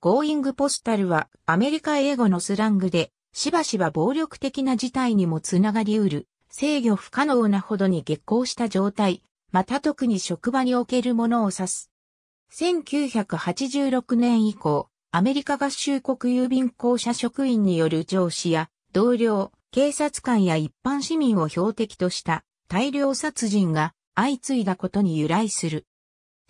ゴーイングポスタルはアメリカ英語のスラングで、しばしば暴力的な事態にもつながり得る、制御不可能なほどに激行した状態、また特に職場におけるものを指す。1986年以降、アメリカ合衆国郵便公社職員による上司や同僚、警察官や一般市民を標的とした大量殺人が相次いだことに由来する。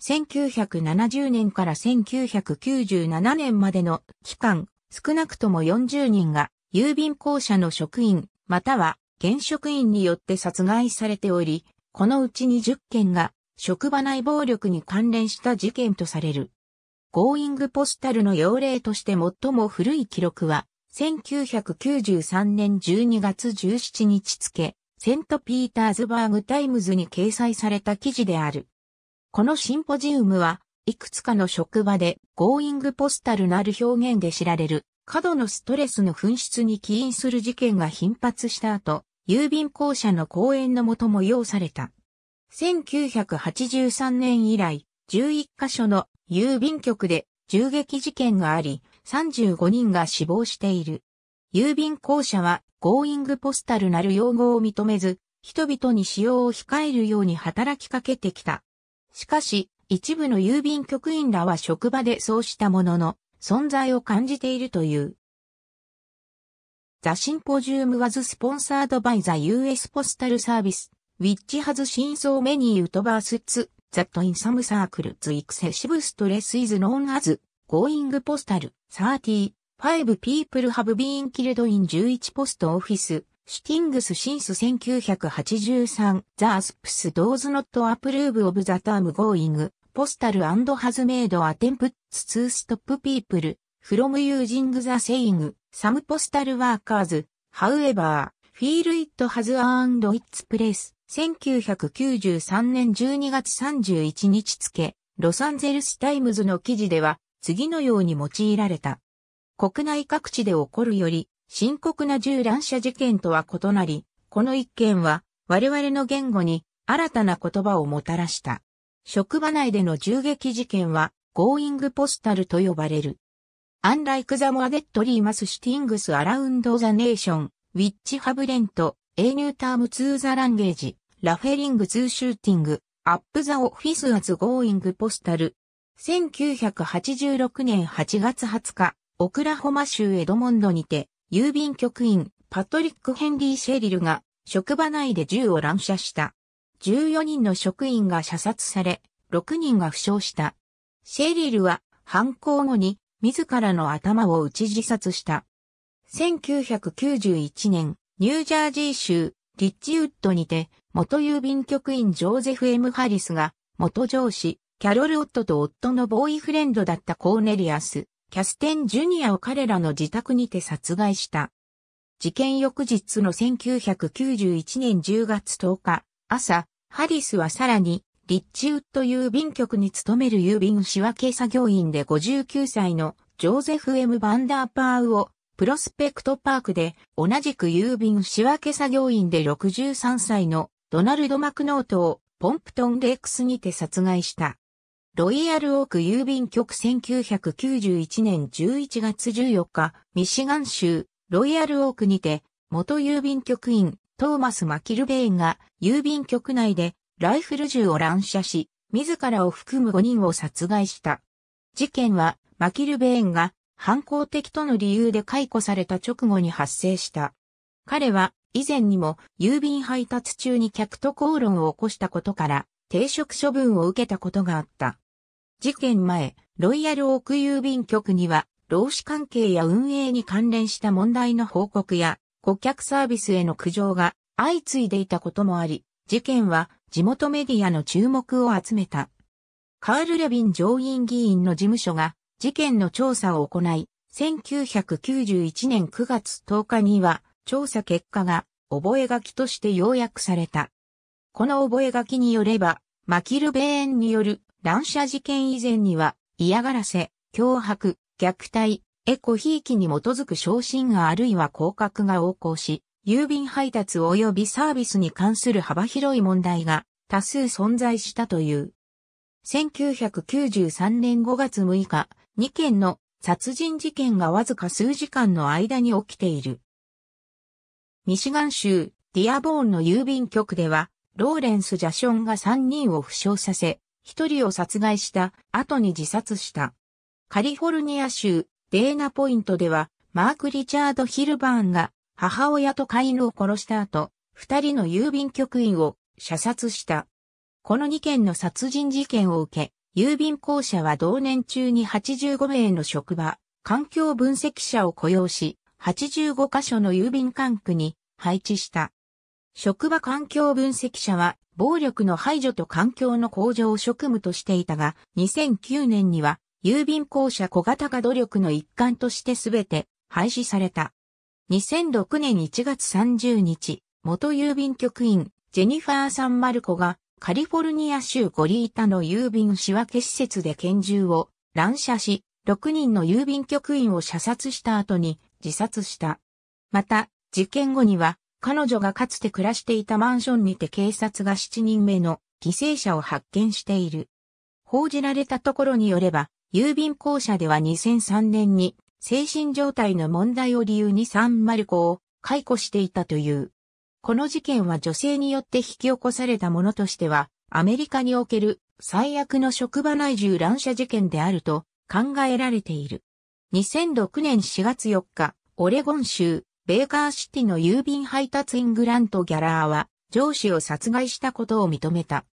1970年から1997年までの期間、少なくとも40人が郵便公社の職員、または現職員によって殺害されており、このうち20件が職場内暴力に関連した事件とされる。ゴーイングポスタルの要例として最も古い記録は、1993年12月17日付、セントピーターズバーグタイムズに掲載された記事である。このシンポジウムは、いくつかの職場で、ゴーイングポスタルなる表現で知られる、過度のストレスの紛失に起因する事件が頻発した後、郵便公社の講演のもとも用された。1983年以来、11カ所の郵便局で銃撃事件があり、35人が死亡している。郵便公社は、ゴーイングポスタルなる用語を認めず、人々に使用を控えるように働きかけてきた。しかし、一部の郵便局員らは職場でそうしたものの、存在を感じているという。The Symposium was sponsored by the US Postal Service, which has seen so many utterverses that in some circles excessive stress is known as going postal. 30. Five people have been killed in 11 post office シティングスシンス1983、ザ・アスプス・ドーズ・ノット・アプルーブ・オブ・ザ・ターム・ゴーイング、ポスタル・アンド・ハズ・メイド・アテンプッツ・ツー・ストップ・ピープル、フロム・ユージング・ザ・セイング、サム・ポスタル・ワーカーズ、ハウエバー、フィール・イット・ハズ・アンド・イッツ・プレス、1993年12月31日付、ロサンゼルス・タイムズの記事では、次のように用いられた。国内各地で起こるより、深刻な銃乱射事件とは異なり、この一件は我々の言語に新たな言葉をもたらした。職場内での銃撃事件は、ゴーイングポスタルと呼ばれる。Unlike the more deadly mass shootings around the nation, which have lent a new term to the language, referring to shooting, up the office as going postal. 1986年8月20日、オクラホマ州エドモンドにて、郵便局員、パトリック・ヘンリー・シェリルが、職場内で銃を乱射した。14人の職員が射殺され、6人が負傷した。シェリルは、犯行後に、自らの頭を打ち自殺した。1991年、ニュージャージー州、リッチウッドにて、元郵便局員ジョーゼフ・エムハリスが、元上司、キャロル・オットと夫のボーイフレンドだったコーネリアス、キャステン・ジュニアを彼らの自宅にて殺害した。事件翌日の1991年10月10日、朝、ハリスはさらに、リッチウッド郵便局に勤める郵便仕分け作業員で59歳のジョーゼフ・エム・バンダーパーウを、プロスペクトパークで、同じく郵便仕分け作業員で63歳のドナルド・マクノートを、ポンプトン・レックスにて殺害した。ロイヤルオーク郵便局1991年11月14日、ミシガン州、ロイヤルオークにて、元郵便局員、トーマス・マキルベインが、郵便局内で、ライフル銃を乱射し、自らを含む5人を殺害した。事件は、マキルベインが、反抗的との理由で解雇された直後に発生した。彼は、以前にも、郵便配達中に客と口論を起こしたことから、停職処分を受けたことがあった。事件前、ロイヤルオーク郵便局には、労使関係や運営に関連した問題の報告や、顧客サービスへの苦情が相次いでいたこともあり、事件は地元メディアの注目を集めた。カール・レビン上院議員の事務所が事件の調査を行い、1991年9月10日には調査結果が覚書として要約された。この覚書によれば、マキルベーンによる乱射事件以前には、嫌がらせ、脅迫、虐待、エコひいきに基づく昇進があるいは降格が横行し、郵便配達及びサービスに関する幅広い問題が多数存在したという。1993年5月6日、2件の殺人事件がわずか数時間の間に起きている。ミシガン州ディアボーンの郵便局では、ローレンス・ジャションが3人を負傷させ、一人を殺害した後に自殺した。カリフォルニア州デーナポイントではマーク・リチャード・ヒルバーンが母親と飼い犬を殺した後、二人の郵便局員を射殺した。この二件の殺人事件を受け、郵便公社は同年中に85名の職場、環境分析者を雇用し、85カ所の郵便管区に配置した。職場環境分析者は暴力の排除と環境の向上を職務としていたが、2009年には、郵便公社小型化努力の一環としてすべて廃止された。2006年1月30日、元郵便局員、ジェニファー・サンマルコが、カリフォルニア州ゴリータの郵便仕分け施設で拳銃を乱射し、6人の郵便局員を射殺した後に自殺した。また、事件後には彼女がかつて暮らしていたマンションにて警察が7人目の犠牲者を発見している。報じられたところによれば、郵便公社では2003年に精神状態の問題を理由にサンマルコを解雇していたという。この事件は女性によって引き起こされたものとしては、アメリカにおける最悪の職場内従乱射事件であると考えられている。2006年4月4日、オレゴン州ベーカーシティの郵便配達員グラント・ギャラーは、上司を殺害したことを認めた。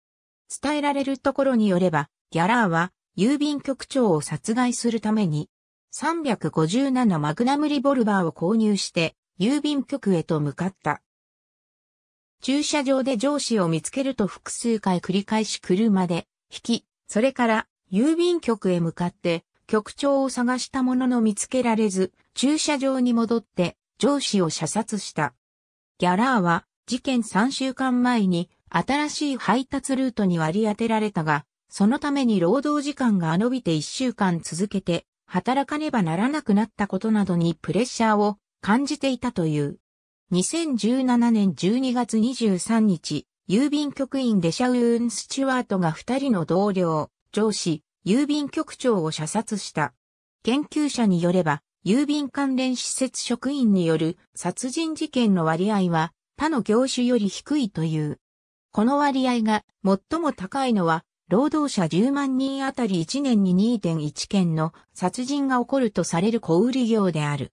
伝えられるところによれば、ギャラーは、郵便局長を殺害するために、357マグナムリボルバーを購入して、郵便局へと向かった。駐車場で上司を見つけると複数回繰り返し車で引き、それから郵便局へ向かって局長を探したものの見つけられず、駐車場に戻って上司を射殺した。ギャラーは事件3週間前に新しい配達ルートに割り当てられたが、そのために労働時間が延びて1週間続けて働かねばならなくなったことなどにプレッシャーを感じていたという。2017年12月23日、郵便局員デシャウーン・スチュワートが2人の同僚、上司、郵便局長を射殺した。研究者によれば、郵便関連施設職員による殺人事件の割合は他の業種より低いという。この割合が最も高いのは、労働者10万人あたり1年に2.1件の殺人が起こるとされる小売業である。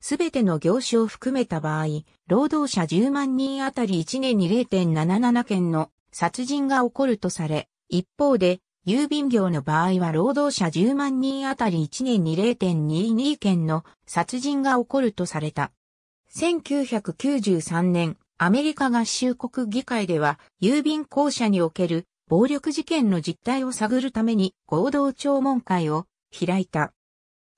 すべての業種を含めた場合、労働者10万人あたり1年に0.77件の殺人が起こるとされ、一方で郵便業の場合は労働者10万人あたり1年に0.22件の殺人が起こるとされた。1993年、アメリカ合衆国議会では、郵便公社における暴力事件の実態を探るために合同聴聞会を開いた。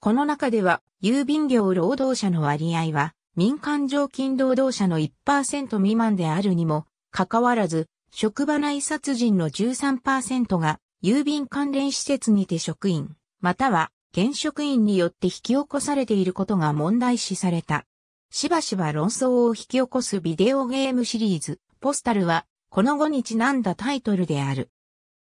この中では、郵便業労働者の割合は、民間常勤労働者の1%未満であるにも、かかわらず、職場内殺人の13%が郵便関連施設にて職員、または現職員によって引き起こされていることが問題視された。しばしば論争を引き起こすビデオゲームシリーズ、ポスタルは、この後にちなんだタイトルである。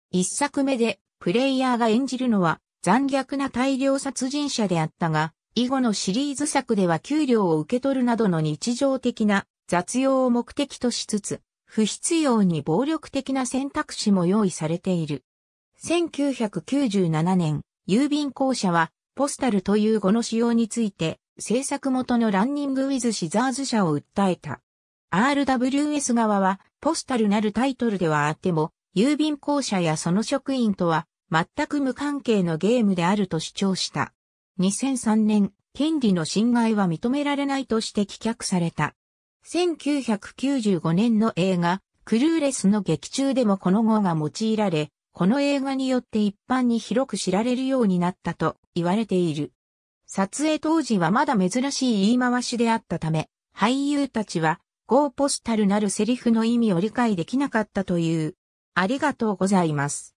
一作目で、プレイヤーが演じるのは、残虐な大量殺人者であったが、以後のシリーズ作では給料を受け取るなどの日常的な雑用を目的としつつ、不必要に暴力的な選択肢も用意されている。1997年、郵便公社は、ポスタルという語の使用について、制作元のランニングウィズシザーズ社を訴えた。RWS 側は、ポスタルなるタイトルではあっても、郵便公社やその職員とは、全く無関係のゲームであると主張した。2003年、権利の侵害は認められないとして棄却された。1995年の映画、クルーレスの劇中でもこの語が用いられ、この映画によって一般に広く知られるようになったと言われている。撮影当時はまだ珍しい言い回しであったため、俳優たちは、ゴーポスタルなるセリフの意味を理解できなかったという。ありがとうございます。